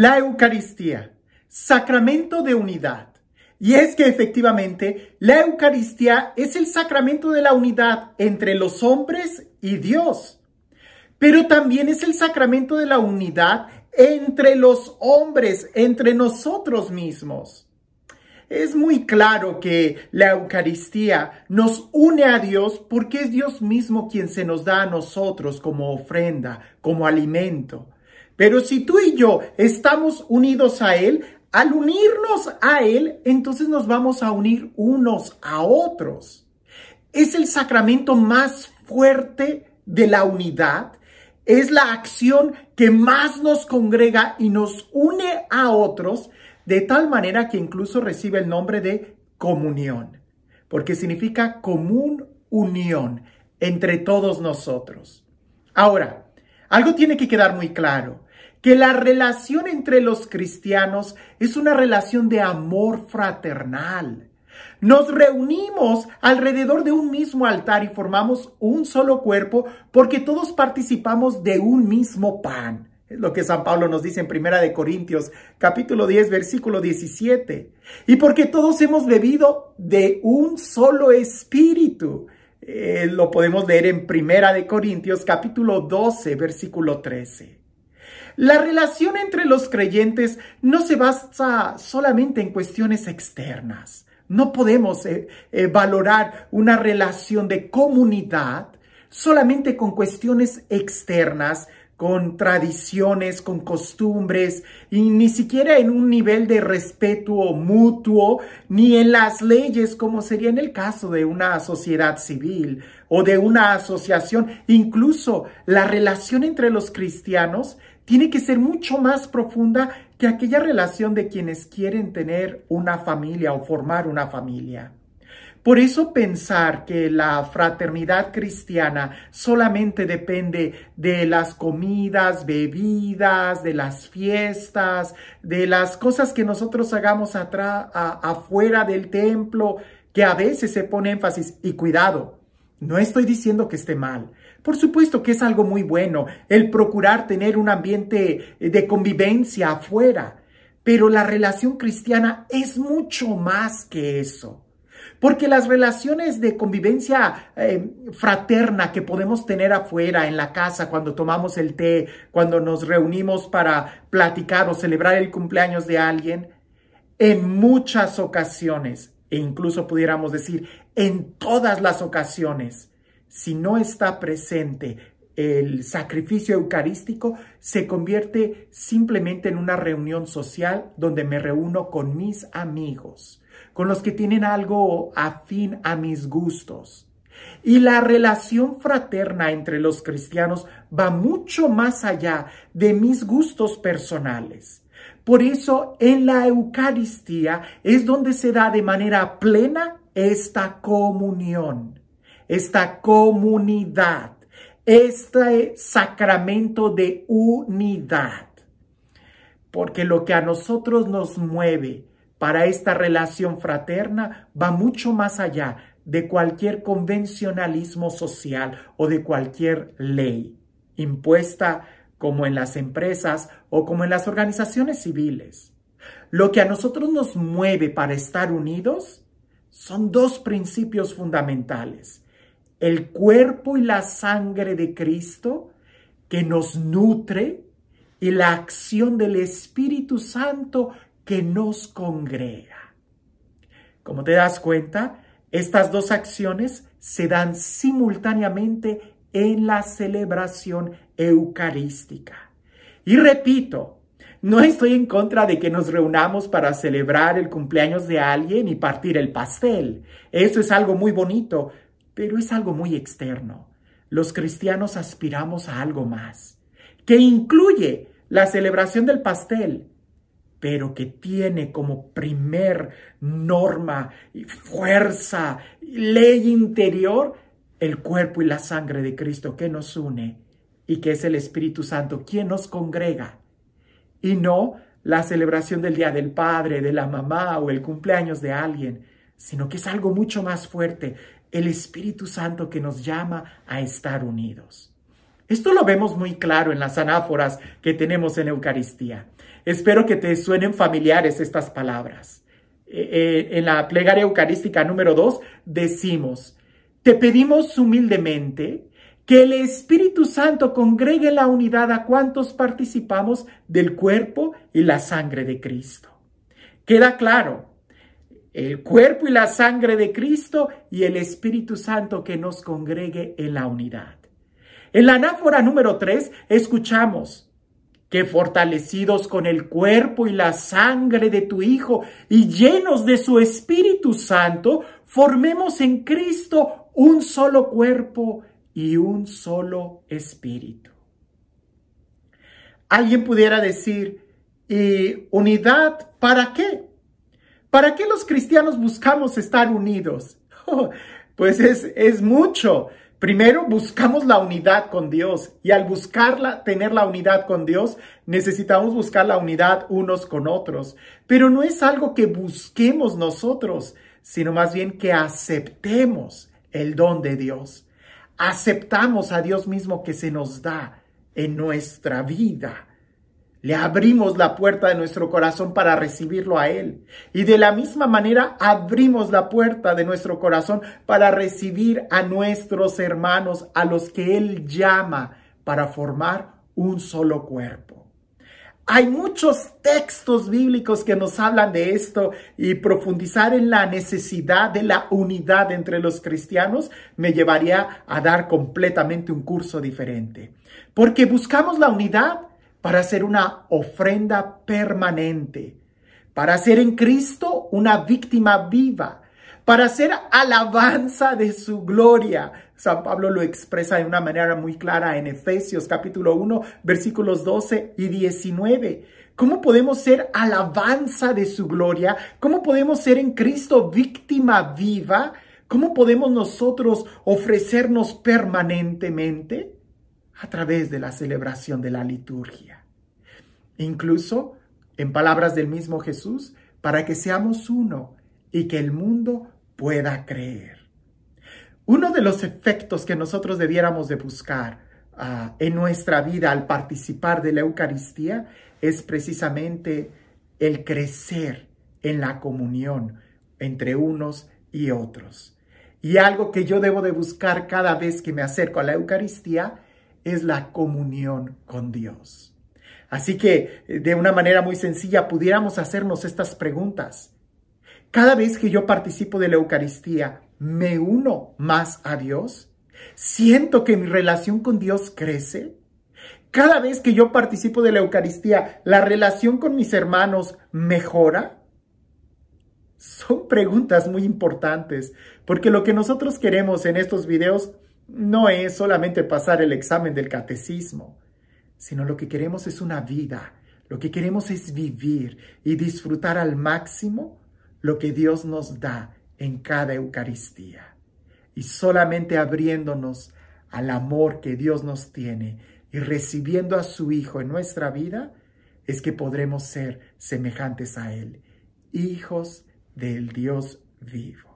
la Eucaristía, sacramento de unidad. Y es que efectivamente la Eucaristía es el sacramento de la unidad entre los hombres y Dios, pero también es el sacramento de la unidad entre los hombres, entre nosotros mismos. Es muy claro que la Eucaristía nos une a Dios porque es Dios mismo quien se nos da a nosotros como ofrenda, como alimento. Pero si tú y yo estamos unidos a Él, al unirnos a Él, entonces nos vamos a unir unos a otros. Es el sacramento más fuerte de la unidad. Es la acción que más nos congrega y nos une a otros, de tal manera que incluso recibe el nombre de comunión, porque significa común unión entre todos nosotros. Ahora, algo tiene que quedar muy claro que la relación entre los cristianos es una relación de amor fraternal. Nos reunimos alrededor de un mismo altar y formamos un solo cuerpo porque todos participamos de un mismo pan. Es lo que San Pablo nos dice en Primera de Corintios, capítulo 10, versículo 17. Y porque todos hemos bebido de un solo espíritu. Eh, lo podemos leer en Primera de Corintios, capítulo 12, versículo 13. La relación entre los creyentes no se basa solamente en cuestiones externas. No podemos eh, eh, valorar una relación de comunidad solamente con cuestiones externas, con tradiciones, con costumbres, y ni siquiera en un nivel de respeto mutuo, ni en las leyes, como sería en el caso de una sociedad civil o de una asociación. Incluso la relación entre los cristianos tiene que ser mucho más profunda que aquella relación de quienes quieren tener una familia o formar una familia. Por eso pensar que la fraternidad cristiana solamente depende de las comidas, bebidas, de las fiestas, de las cosas que nosotros hagamos afuera del templo, que a veces se pone énfasis y cuidado, no estoy diciendo que esté mal, por supuesto que es algo muy bueno el procurar tener un ambiente eh, de convivencia afuera, pero la relación cristiana es mucho más que eso. Porque las relaciones de convivencia eh, fraterna que podemos tener afuera, en la casa, cuando tomamos el té, cuando nos reunimos para platicar o celebrar el cumpleaños de alguien, en muchas ocasiones, e incluso pudiéramos decir en todas las ocasiones, si no está presente el sacrificio eucarístico, se convierte simplemente en una reunión social donde me reúno con mis amigos, con los que tienen algo afín a mis gustos. Y la relación fraterna entre los cristianos va mucho más allá de mis gustos personales. Por eso en la Eucaristía es donde se da de manera plena esta comunión esta comunidad, este sacramento de unidad. Porque lo que a nosotros nos mueve para esta relación fraterna va mucho más allá de cualquier convencionalismo social o de cualquier ley impuesta como en las empresas o como en las organizaciones civiles. Lo que a nosotros nos mueve para estar unidos son dos principios fundamentales el cuerpo y la sangre de Cristo que nos nutre y la acción del Espíritu Santo que nos congrega. Como te das cuenta, estas dos acciones se dan simultáneamente en la celebración eucarística. Y repito, no estoy en contra de que nos reunamos para celebrar el cumpleaños de alguien y partir el pastel. Eso es algo muy bonito, pero es algo muy externo. Los cristianos aspiramos a algo más, que incluye la celebración del pastel, pero que tiene como primer norma, y fuerza, ley interior, el cuerpo y la sangre de Cristo que nos une y que es el Espíritu Santo quien nos congrega y no la celebración del Día del Padre, de la mamá o el cumpleaños de alguien, sino que es algo mucho más fuerte, el Espíritu Santo que nos llama a estar unidos. Esto lo vemos muy claro en las anáforas que tenemos en Eucaristía. Espero que te suenen familiares estas palabras. Eh, eh, en la plegaria eucarística número 2 decimos, te pedimos humildemente que el Espíritu Santo congregue la unidad a cuantos participamos del cuerpo y la sangre de Cristo. Queda claro el cuerpo y la sangre de Cristo y el Espíritu Santo que nos congregue en la unidad. En la anáfora número 3 escuchamos que fortalecidos con el cuerpo y la sangre de tu Hijo y llenos de su Espíritu Santo, formemos en Cristo un solo cuerpo y un solo espíritu. Alguien pudiera decir, ¿y unidad para qué? ¿Para qué los cristianos buscamos estar unidos? pues es, es mucho. Primero buscamos la unidad con Dios y al buscarla, tener la unidad con Dios, necesitamos buscar la unidad unos con otros. Pero no es algo que busquemos nosotros, sino más bien que aceptemos el don de Dios. Aceptamos a Dios mismo que se nos da en nuestra vida. Le abrimos la puerta de nuestro corazón para recibirlo a Él. Y de la misma manera abrimos la puerta de nuestro corazón para recibir a nuestros hermanos, a los que Él llama para formar un solo cuerpo. Hay muchos textos bíblicos que nos hablan de esto y profundizar en la necesidad de la unidad entre los cristianos me llevaría a dar completamente un curso diferente. Porque buscamos la unidad para ser una ofrenda permanente, para ser en Cristo una víctima viva, para ser alabanza de su gloria. San Pablo lo expresa de una manera muy clara en Efesios capítulo 1, versículos 12 y 19. ¿Cómo podemos ser alabanza de su gloria? ¿Cómo podemos ser en Cristo víctima viva? ¿Cómo podemos nosotros ofrecernos permanentemente? a través de la celebración de la liturgia. Incluso, en palabras del mismo Jesús, para que seamos uno y que el mundo pueda creer. Uno de los efectos que nosotros debiéramos de buscar ah, en nuestra vida al participar de la Eucaristía es precisamente el crecer en la comunión entre unos y otros. Y algo que yo debo de buscar cada vez que me acerco a la Eucaristía es la comunión con Dios. Así que eh, de una manera muy sencilla pudiéramos hacernos estas preguntas. Cada vez que yo participo de la Eucaristía, ¿me uno más a Dios? ¿Siento que mi relación con Dios crece? ¿Cada vez que yo participo de la Eucaristía, la relación con mis hermanos mejora? Son preguntas muy importantes, porque lo que nosotros queremos en estos videos no es solamente pasar el examen del catecismo, sino lo que queremos es una vida, lo que queremos es vivir y disfrutar al máximo lo que Dios nos da en cada Eucaristía. Y solamente abriéndonos al amor que Dios nos tiene y recibiendo a su Hijo en nuestra vida, es que podremos ser semejantes a Él, hijos del Dios vivo.